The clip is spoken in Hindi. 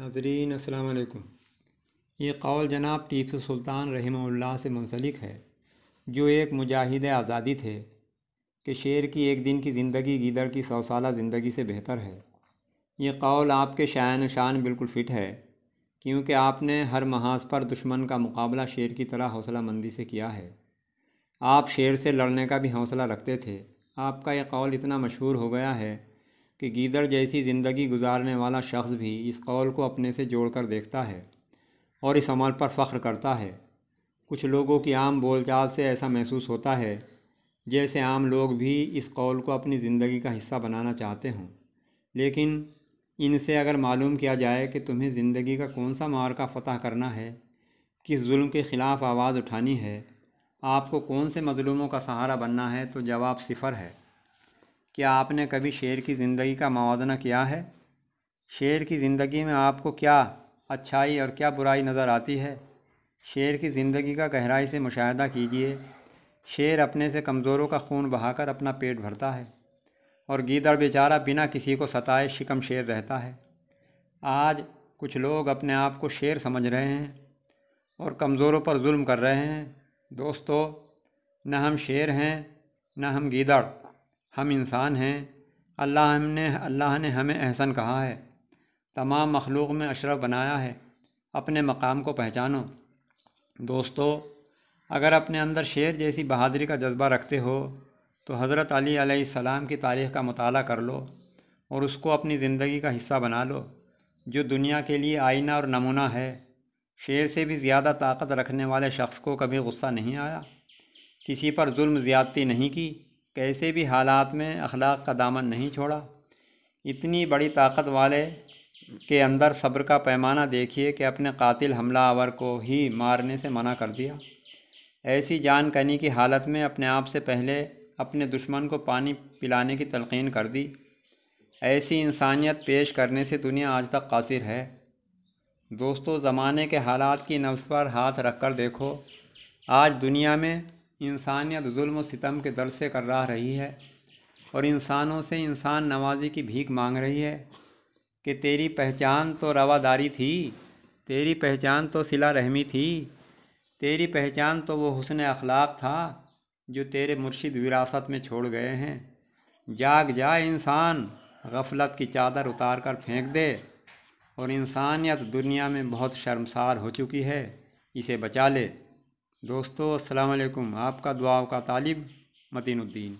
नाजरीन असलकुम ये कौल जनाब टीप सुल्तान रहमल्ला से मुंसलिक है जो एक मुजाहिद आज़ादी थे कि शेर की एक दिन की ज़िंदगी गीदड़ की सौ साल ज़िंदगी से बेहतर है ये कौल आपके शायन शान बिल्कुल फिट है क्योंकि आपने हर महाज पर दुश्मन का मुकाबला शेर की तरह हौसला मंदी से किया है आप शेर से लड़ने का भी हौसला रखते थे आपका यह कौल इतना मशहूर हो गया है कि गीदड़ जैसी ज़िंदगी गुजारने वाला शख्स भी इस कौल को अपने से जोड़कर देखता है और इस अमल पर फ़ख्र करता है कुछ लोगों की आम बोलचाल से ऐसा महसूस होता है जैसे आम लोग भी इस कौल को अपनी ज़िंदगी का हिस्सा बनाना चाहते हों लेकिन इनसे अगर मालूम किया जाए कि तुम्हें ज़िंदगी का कौन सा मार्का फ़तह करना है किस जुल्म के ख़िलाफ़ आवाज़ उठानी है आपको कौन से मज़लूमों का सहारा बनना है तो जवाब सिफ़र है क्या आपने कभी शेर की ज़िंदगी का मवाजना किया है शेर की ज़िंदगी में आपको क्या अच्छाई और क्या बुराई नज़र आती है शेर की ज़िंदगी का गहराई से मुशाह कीजिए शेर अपने से कमज़ोरों का खून बहाकर अपना पेट भरता है और गीदड़ बेचारा बिना किसी को सताए शिकम शेर रहता है आज कुछ लोग अपने आप को शेर समझ रहे हैं और कमज़ोरों पर जुल्म कर रहे हैं दोस्तों न हम शेर हैं न हम गीदड़ हम इंसान हैं अल्लाह हमने अल्लाह ने हमें एहसन कहा है तमाम मखलूक में अशरफ बनाया है अपने मकाम को पहचानो दोस्तों अगर अपने अंदर शेर जैसी बहादरी का जज्बा रखते हो तो हज़रत अली सलाम की तारीख़ का मताल कर लो और उसको अपनी ज़िंदगी का हिस्सा बना लो जो दुनिया के लिए आईना और नमूना है शेर से भी ज़्यादा ताकत रखने वाले शख्स को कभी गुस्सा नहीं आया किसी पर जुल्म ज़्यादती नहीं की कैसे भी हालात में अखलाक का दामन नहीं छोड़ा इतनी बड़ी ताकत वाले के अंदर सब्र का पैमाना देखिए कि अपने कातिल हमला आवर को ही मारने से मना कर दिया ऐसी जान कनी की हालत में अपने आप से पहले अपने दुश्मन को पानी पिलाने की तलकिन कर दी ऐसी इंसानियत पेश करने से दुनिया आज तक कासिर है दोस्तों ज़माने के हालात की नफ्स पर हाथ रख कर देखो आज दुनिया में इंसानियत जुल्म सितम के दर से कर्रा रही है और इंसानों से इंसान नवाजी की भीख मांग रही है कि तेरी पहचान तो रवादारी थी तेरी पहचान तो सिला रहमी थी तेरी पहचान तो वो हुसन अखलाक था जो तेरे मुर्शिद विरासत में छोड़ गए हैं जाग जा इंसान गफलत की चादर उतार कर फेंक दे और इंसानियत दुनिया में बहुत शर्मसार हो चुकी है इसे बचा ले दोस्तों अस्सलाम वालेकुम आपका दुआ का तालिब मतीनुद्दीन